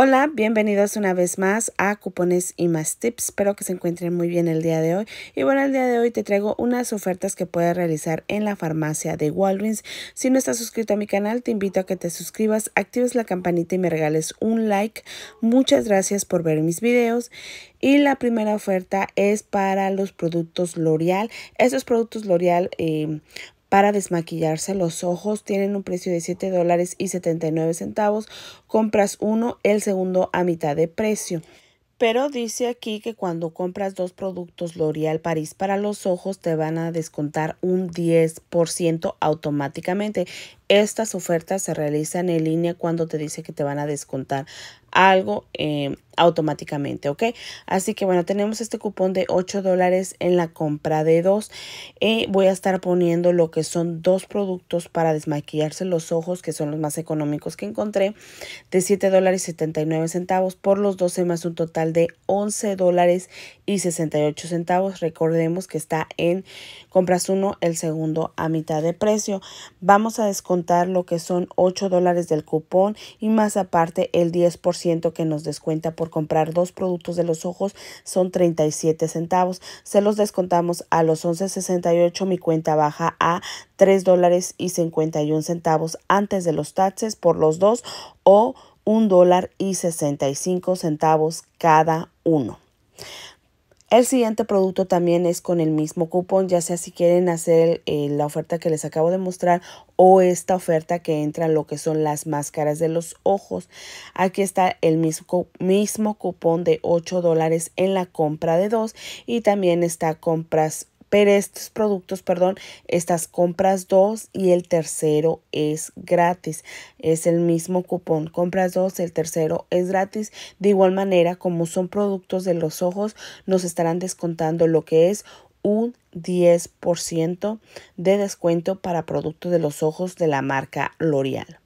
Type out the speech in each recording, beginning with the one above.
Hola, bienvenidos una vez más a Cupones y más Tips. Espero que se encuentren muy bien el día de hoy. Y bueno, el día de hoy te traigo unas ofertas que puedes realizar en la farmacia de Walgreens. Si no estás suscrito a mi canal, te invito a que te suscribas, actives la campanita y me regales un like. Muchas gracias por ver mis videos. Y la primera oferta es para los productos L'Oreal. Esos productos L'Oreal eh, para desmaquillarse. Los ojos tienen un precio de 7 y centavos. Compras uno, el segundo a mitad de precio. Pero dice aquí que cuando compras dos productos L'Oreal París para los ojos te van a descontar un 10% automáticamente. Estas ofertas se realizan en línea cuando te dice que te van a descontar algo. Eh, automáticamente, ¿ok? Así que bueno, tenemos este cupón de 8 dólares en la compra de dos. y eh, voy a estar poniendo lo que son dos productos para desmaquillarse los ojos, que son los más económicos que encontré, de 7 dólares 79 centavos. Por los 12 más un total de 11 dólares y 68 centavos. Recordemos que está en compras uno, el segundo a mitad de precio. Vamos a descontar lo que son 8 dólares del cupón y más aparte el 10% que nos descuenta por comprar dos productos de los ojos son 37 centavos. Se los descontamos a los 11.68. Mi cuenta baja a 3 dólares y 51 centavos antes de los taxes por los dos o 1 dólar y 65 centavos cada uno. El siguiente producto también es con el mismo cupón, ya sea si quieren hacer eh, la oferta que les acabo de mostrar o esta oferta que entra lo que son las máscaras de los ojos. Aquí está el mismo, mismo cupón de 8 dólares en la compra de dos y también está compras pero estos productos, perdón, estas compras dos y el tercero es gratis. Es el mismo cupón, compras dos, el tercero es gratis. De igual manera, como son productos de los ojos, nos estarán descontando lo que es un 10% de descuento para productos de los ojos de la marca L'Oreal.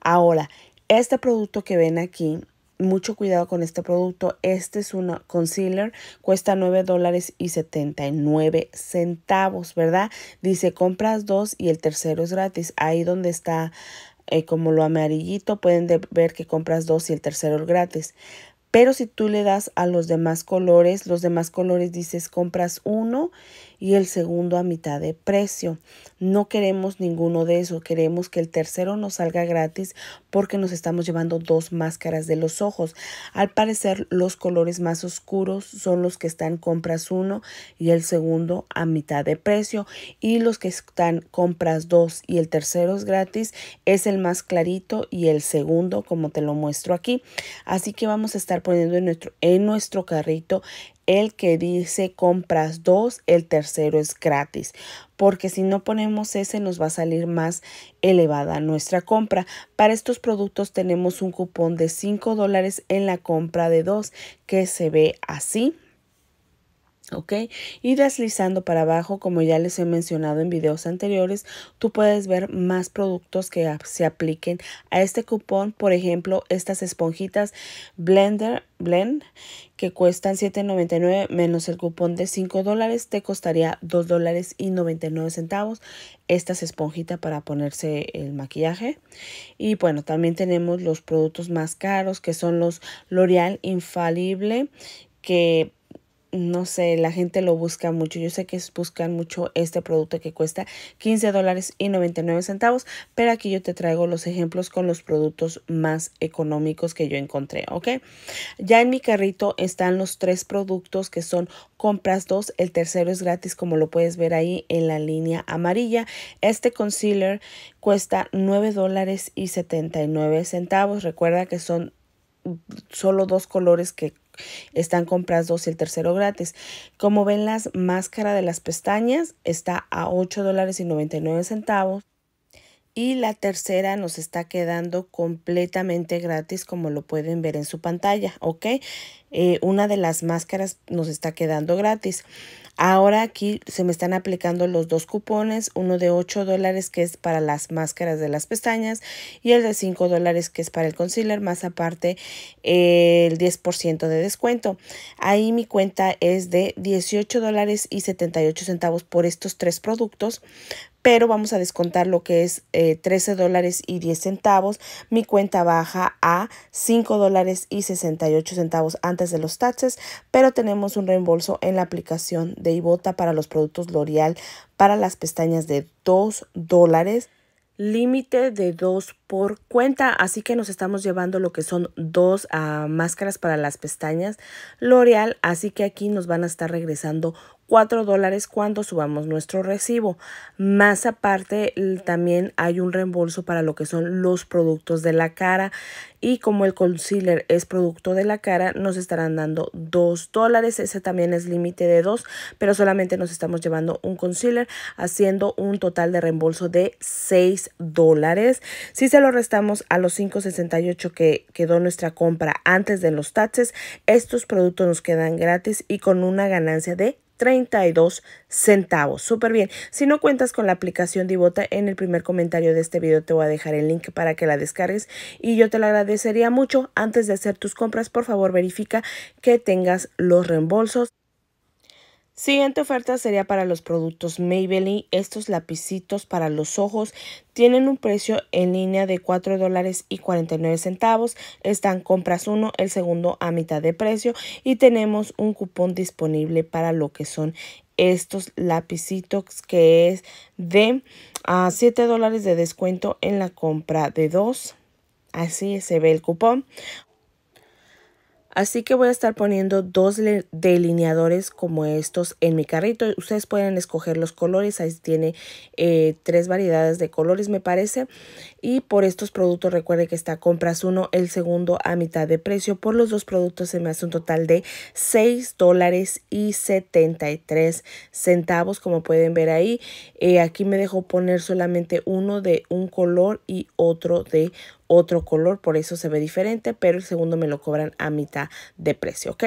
Ahora, este producto que ven aquí mucho cuidado con este producto. Este es un concealer, cuesta 9 dólares y 79 centavos, ¿verdad? Dice compras dos y el tercero es gratis. Ahí donde está eh, como lo amarillito, pueden ver que compras dos y el tercero es gratis. Pero si tú le das a los demás colores, los demás colores dices compras uno y el segundo a mitad de precio. No queremos ninguno de eso, queremos que el tercero nos salga gratis porque nos estamos llevando dos máscaras de los ojos. Al parecer los colores más oscuros son los que están compras uno y el segundo a mitad de precio y los que están compras dos y el tercero es gratis es el más clarito y el segundo como te lo muestro aquí. Así que vamos a estar poniendo en nuestro, en nuestro carrito el que dice compras dos, el tercero es gratis, porque si no ponemos ese nos va a salir más elevada nuestra compra. Para estos productos tenemos un cupón de 5 dólares en la compra de dos que se ve así. Y deslizando para abajo, como ya les he mencionado en videos anteriores, tú puedes ver más productos que se apliquen a este cupón. Por ejemplo, estas esponjitas Blender Blend que cuestan $7.99 menos el cupón de $5 dólares te costaría $2.99 dólares y centavos. para ponerse el maquillaje. Y bueno, también tenemos los productos más caros que son los L'Oreal Infalible que no sé, la gente lo busca mucho. Yo sé que buscan mucho este producto que cuesta $15.99. dólares y centavos, pero aquí yo te traigo los ejemplos con los productos más económicos que yo encontré, ¿ok? Ya en mi carrito están los tres productos que son compras dos, el tercero es gratis como lo puedes ver ahí en la línea amarilla. Este concealer cuesta $9.79. dólares y centavos. Recuerda que son solo dos colores que están compras dos y el tercero gratis. Como ven, las máscara de las pestañas está a 8 dólares y 99 centavos. Y la tercera nos está quedando completamente gratis como lo pueden ver en su pantalla, ¿ok? Eh, una de las máscaras nos está quedando gratis. Ahora aquí se me están aplicando los dos cupones, uno de 8 dólares que es para las máscaras de las pestañas y el de 5 dólares que es para el concealer, más aparte eh, el 10% de descuento. Ahí mi cuenta es de 18 dólares y 78 centavos por estos tres productos, pero vamos a descontar lo que es $13.10. Eh, 13 dólares y 10 centavos. Mi cuenta baja a 5 dólares y 68 centavos antes de los taxes, pero tenemos un reembolso en la aplicación de Ibota para los productos L'Oreal para las pestañas de 2 dólares límite de 2 por cuenta, así que nos estamos llevando lo que son dos ah, máscaras para las pestañas L'Oreal, así que aquí nos van a estar regresando 4 dólares cuando subamos nuestro recibo. Más aparte, también hay un reembolso para lo que son los productos de la cara. Y como el concealer es producto de la cara, nos estarán dando 2 dólares. Ese también es límite de 2, pero solamente nos estamos llevando un concealer, haciendo un total de reembolso de 6 dólares. Si se lo restamos a los 5,68 que quedó nuestra compra antes de los taxes, estos productos nos quedan gratis y con una ganancia de 32 centavos. Súper bien. Si no cuentas con la aplicación Divota, en el primer comentario de este video te voy a dejar el link para que la descargues y yo te lo agradecería mucho. Antes de hacer tus compras, por favor verifica que tengas los reembolsos. Siguiente oferta sería para los productos Maybelline. Estos lapicitos para los ojos tienen un precio en línea de $4.49, dólares y Están compras uno, el segundo a mitad de precio y tenemos un cupón disponible para lo que son estos lapicitos que es de 7 ah, dólares de descuento en la compra de dos. Así se ve el cupón. Así que voy a estar poniendo dos delineadores como estos en mi carrito. Ustedes pueden escoger los colores. Ahí tiene eh, tres variedades de colores me parece. Y por estos productos recuerde que está compras uno, el segundo a mitad de precio. Por los dos productos se me hace un total de $6.73. dólares y centavos como pueden ver ahí. Eh, aquí me dejo poner solamente uno de un color y otro de otro color, por eso se ve diferente, pero el segundo me lo cobran a mitad de precio, ¿ok?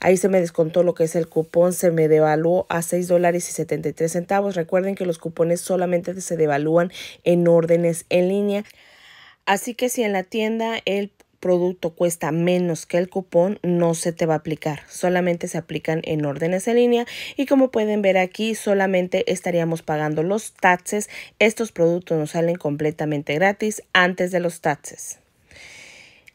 Ahí se me descontó lo que es el cupón, se me devaluó a 6 dólares y 73 centavos. Recuerden que los cupones solamente se devalúan en órdenes en línea. Así que si en la tienda el producto cuesta menos que el cupón, no se te va a aplicar. Solamente se aplican en órdenes en línea y como pueden ver aquí, solamente estaríamos pagando los taxes. Estos productos nos salen completamente gratis antes de los taxes.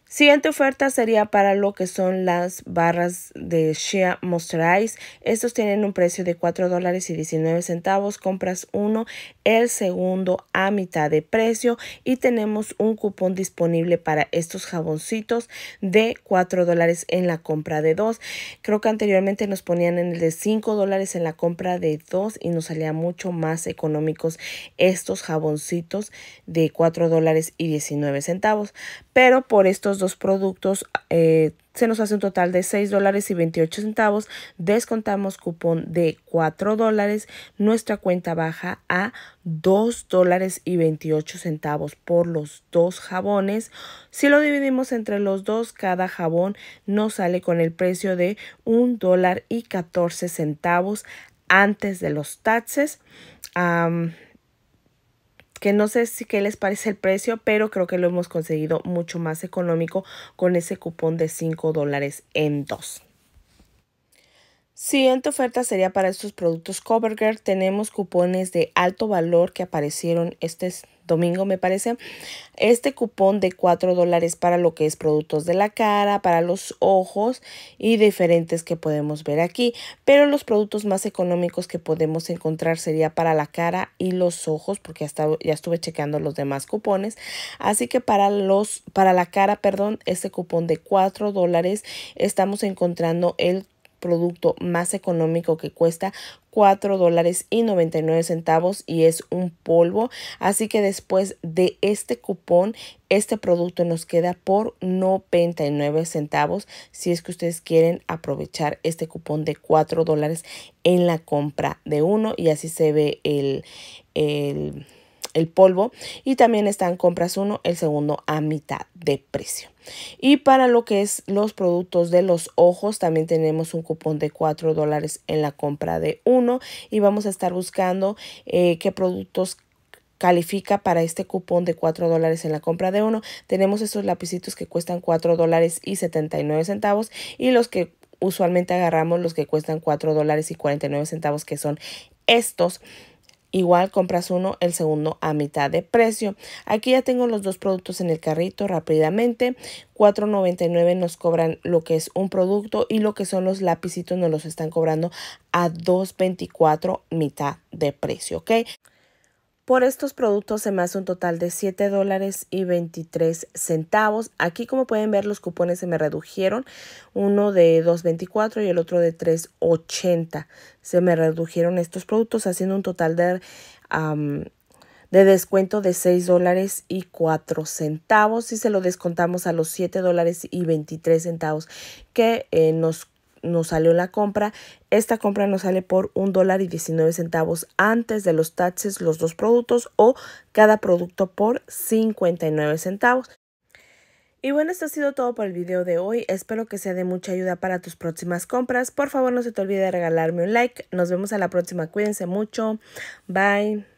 Siguiente oferta sería para lo que son las barras de Shea Moisturize. Estos tienen un precio de $4.19. dólares y centavos. Compras uno, el segundo a mitad de precio. Y tenemos un cupón disponible para estos jaboncitos de $4 dólares en la compra de dos. Creo que anteriormente nos ponían en el de $5 dólares en la compra de dos y nos salía mucho más económicos estos jaboncitos de $4.19. dólares y centavos. Pero por estos dos productos eh, se nos hace un total de 6 dólares y 28 centavos. Descontamos cupón de 4 dólares. Nuestra cuenta baja a 2 dólares y 28 centavos por los dos jabones. Si lo dividimos entre los dos, cada jabón nos sale con el precio de un dólar y 14 centavos antes de los taxes que no sé si qué les parece el precio, pero creo que lo hemos conseguido mucho más económico con ese cupón de 5 dólares en dos. Siguiente oferta sería para estos productos CoverGirl. Tenemos cupones de alto valor que aparecieron este domingo, me parece. Este cupón de 4 dólares para lo que es productos de la cara, para los ojos y diferentes que podemos ver aquí. Pero los productos más económicos que podemos encontrar sería para la cara y los ojos, porque ya estuve checando los demás cupones. Así que para, los, para la cara, perdón, este cupón de 4 dólares estamos encontrando el producto más económico que cuesta 4 dólares y 99 centavos y es un polvo. Así que después de este cupón, este producto nos queda por 99 centavos si es que ustedes quieren aprovechar este cupón de 4 dólares en la compra de uno y así se ve el, el el polvo y también están compras uno, el segundo a mitad de precio. Y para lo que es los productos de los ojos, también tenemos un cupón de 4 dólares en la compra de uno y vamos a estar buscando eh, qué productos califica para este cupón de 4 dólares en la compra de uno. Tenemos esos lapicitos que cuestan 4 dólares y 79 centavos y los que usualmente agarramos los que cuestan 4 dólares y 49 centavos que son estos Igual compras uno, el segundo a mitad de precio. Aquí ya tengo los dos productos en el carrito rápidamente. 4.99 nos cobran lo que es un producto y lo que son los lapicitos nos los están cobrando a 2.24 mitad de precio, ¿ok? Por estos productos se me hace un total de 7 dólares y 23 centavos. Aquí como pueden ver los cupones se me redujeron. Uno de 2.24 y el otro de 3.80. Se me redujeron estos productos haciendo un total de, de descuento de 6 dólares y 4 centavos. Y se lo descontamos a los 7 dólares y 23 centavos que eh, nos nos salió la compra. Esta compra nos sale por un dólar y centavos antes de los taxes los dos productos o cada producto por 59 centavos. Y bueno, esto ha sido todo por el video de hoy. Espero que sea de mucha ayuda para tus próximas compras. Por favor, no se te olvide de regalarme un like. Nos vemos a la próxima. Cuídense mucho. Bye.